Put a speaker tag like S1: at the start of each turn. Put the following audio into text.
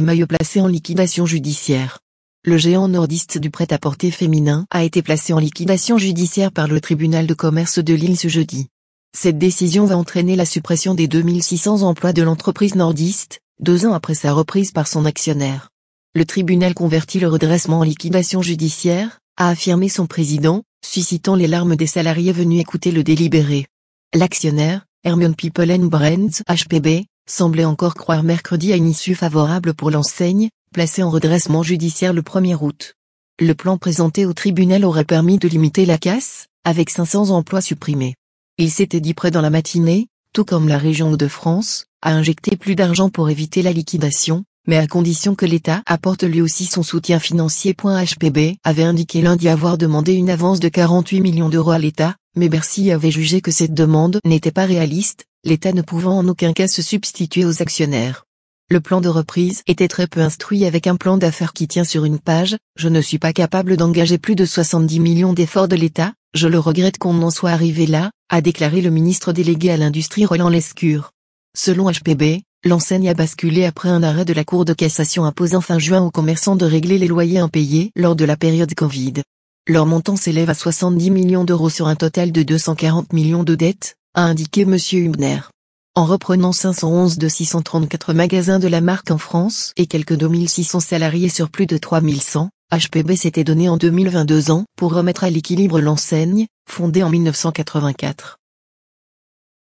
S1: maillot placé en liquidation judiciaire. Le géant nordiste du prêt-à-porter féminin a été placé en liquidation judiciaire par le tribunal de commerce de Lille ce jeudi. Cette décision va entraîner la suppression des 2600 emplois de l'entreprise nordiste, deux ans après sa reprise par son actionnaire. Le tribunal convertit le redressement en liquidation judiciaire, a affirmé son président, suscitant les larmes des salariés venus écouter le délibéré. L'actionnaire, Hermione and Brands HPB, semblait encore croire mercredi à une issue favorable pour l'enseigne, placée en redressement judiciaire le 1er août. Le plan présenté au tribunal aurait permis de limiter la casse, avec 500 emplois supprimés. Il s'était dit prêt dans la matinée, tout comme la région de France, à injecter plus d'argent pour éviter la liquidation, mais à condition que l'État apporte lui aussi son soutien financier. HPB avait indiqué lundi avoir demandé une avance de 48 millions d'euros à l'État, mais Bercy avait jugé que cette demande n'était pas réaliste, l'État ne pouvant en aucun cas se substituer aux actionnaires. Le plan de reprise était très peu instruit avec un plan d'affaires qui tient sur une page, je ne suis pas capable d'engager plus de 70 millions d'efforts de l'État, je le regrette qu'on en soit arrivé là, a déclaré le ministre délégué à l'industrie Roland Lescure. Selon HPB, l'enseigne a basculé après un arrêt de la Cour de cassation imposant fin juin aux commerçants de régler les loyers impayés lors de la période Covid. Leur montant s'élève à 70 millions d'euros sur un total de 240 millions de dettes, a indiqué M. Hubner. En reprenant 511 de 634 magasins de la marque en France et quelques 2600 salariés sur plus de 3100, HPB s'était donné en 2022 ans pour remettre à l'équilibre l'enseigne, fondée en 1984.